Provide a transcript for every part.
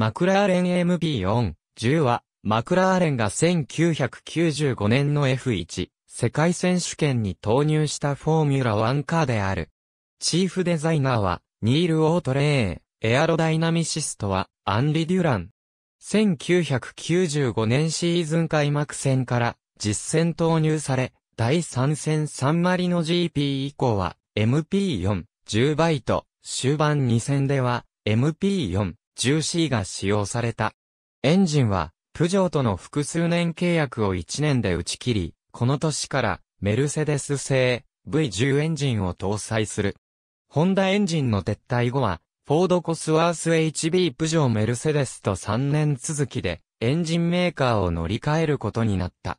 マクラーレン m p 4 10は、マクラーレンが1995年の F1、世界選手権に投入したフォーミュラ1カーである。チーフデザイナーは、ニール・オートレーン、エアロダイナミシストは、アンリ・デュラン。1995年シーズン開幕戦から、実戦投入され、第3戦3マリの GP 以降は、MP4、10バイト、終盤2戦では、MP4、1シ c が使用された。エンジンは、プジョーとの複数年契約を1年で打ち切り、この年からメルセデス製 V10 エンジンを搭載する。ホンダエンジンの撤退後は、フォードコスワース HB プジョーメルセデスと3年続きで、エンジンメーカーを乗り換えることになった。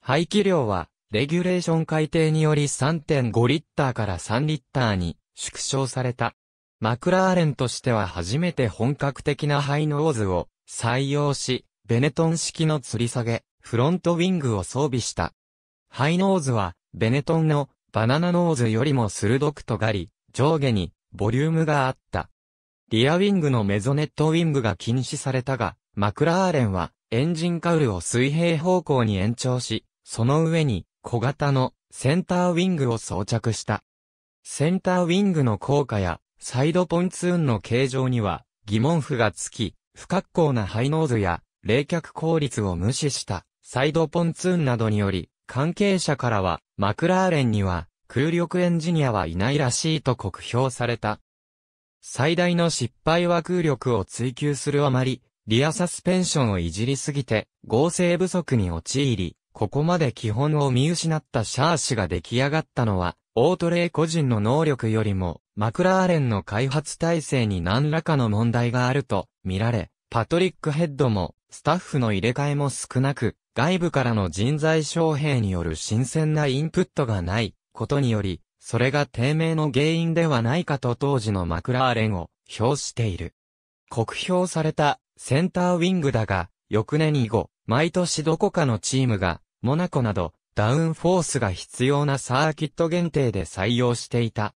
排気量は、レギュレーション改定により3.5リッターから3リッターに縮小された。マクラーレンとしては初めて本格的なハイノーズを採用し、ベネトン式の吊り下げ、フロントウィングを装備した。ハイノーズは、ベネトンのバナナノーズよりも鋭く尖り、上下にボリュームがあった。リアウィングのメゾネットウィングが禁止されたが、マクラーレンはエンジンカウルを水平方向に延長し、その上に小型のセンターウィングを装着した。センターウィングの効果やサイドポンツーンの形状には疑問符がつき、不格好な排納図や冷却効率を無視したサイドポンツーンなどにより、関係者からはマクラーレンには空力エンジニアはいないらしいと酷評された。最大の失敗は空力を追求するあまり、リアサスペンションをいじりすぎて、合成不足に陥り、ここまで基本を見失ったシャーシが出来上がったのは、オートレイ個人の能力よりも、マクラーレンの開発体制に何らかの問題があると見られ、パトリックヘッドも、スタッフの入れ替えも少なく、外部からの人材招聘による新鮮なインプットがないことにより、それが低迷の原因ではないかと当時のマクラーレンを評している。酷評されたセンターウィングだが、翌年以後、毎年どこかのチームが、モナコなど、ダウンフォースが必要なサーキット限定で採用していた。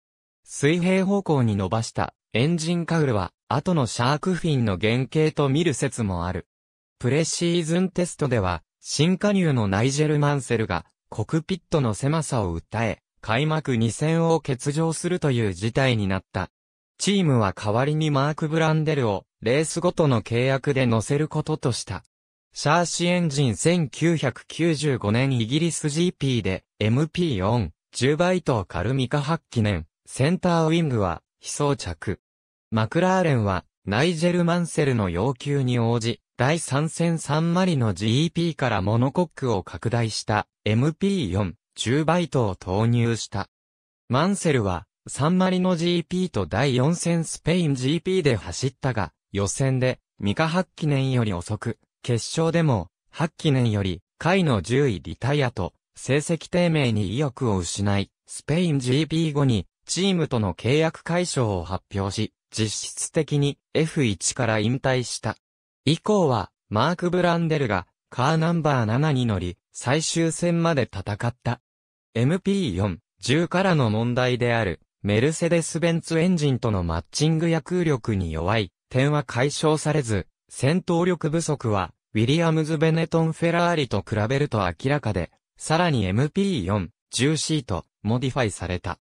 水平方向に伸ばしたエンジンカウルは、後のシャークフィンの原型と見る説もある。プレシーズンテストでは、新加入のナイジェル・マンセルが、コクピットの狭さを訴え、開幕2戦を欠場するという事態になった。チームは代わりにマーク・ブランデルを、レースごとの契約で乗せることとした。シャーシエンジン1995年イギリス GP で MP4、10バイトカルミカ発記念。センターウィングは非装着。マクラーレンはナイジェル・マンセルの要求に応じ、第3戦3マリの GEP からモノコックを拡大した MP4、10バイトを投入した。マンセルは3マリの GP と第4戦スペイン GP で走ったが、予選でミカ・ハッキネンより遅く、決勝でもハッキネンより下位の10位リタイアと成績低迷に意欲を失い、スペイン GP 後にチームとの契約解消を発表し、実質的に F1 から引退した。以降は、マーク・ブランデルがカーナンバー7に乗り、最終戦まで戦った。MP4、10からの問題である、メルセデス・ベンツエンジンとのマッチング役空力に弱い、点は解消されず、戦闘力不足は、ウィリアムズ・ベネトン・フェラーリと比べると明らかで、さらに MP4、10シート、モディファイされた。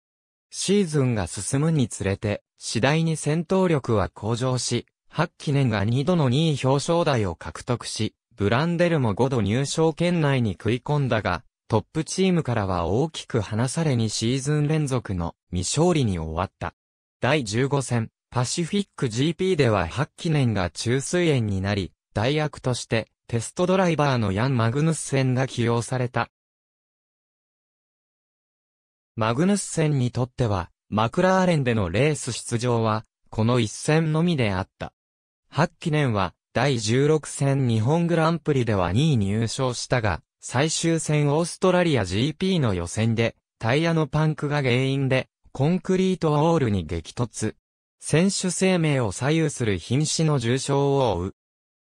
シーズンが進むにつれて、次第に戦闘力は向上し、ハッキネンが2度の2位表彰台を獲得し、ブランデルも5度入賞圏内に食い込んだが、トップチームからは大きく離されにシーズン連続の未勝利に終わった。第15戦、パシフィック GP では八記念が中水炎になり、代役としてテストドライバーのヤン・マグヌスセンが起用された。マグヌスセンにとっては、マクラーレンでのレース出場は、この一戦のみであった。8記念は、第16戦日本グランプリでは2位入賞したが、最終戦オーストラリア GP の予選で、タイヤのパンクが原因で、コンクリートウォールに激突。選手生命を左右する瀕死の重傷を負う。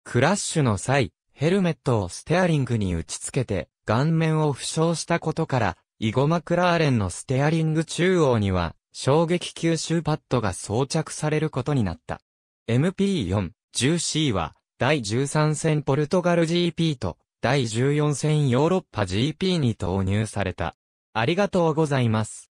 クラッシュの際、ヘルメットをステアリングに打ち付けて、顔面を負傷したことから、イゴマクラーレンのステアリング中央には、衝撃吸収パッドが装着されることになった。MP4-10C は、第13戦ポルトガル GP と、第14戦ヨーロッパ GP に投入された。ありがとうございます。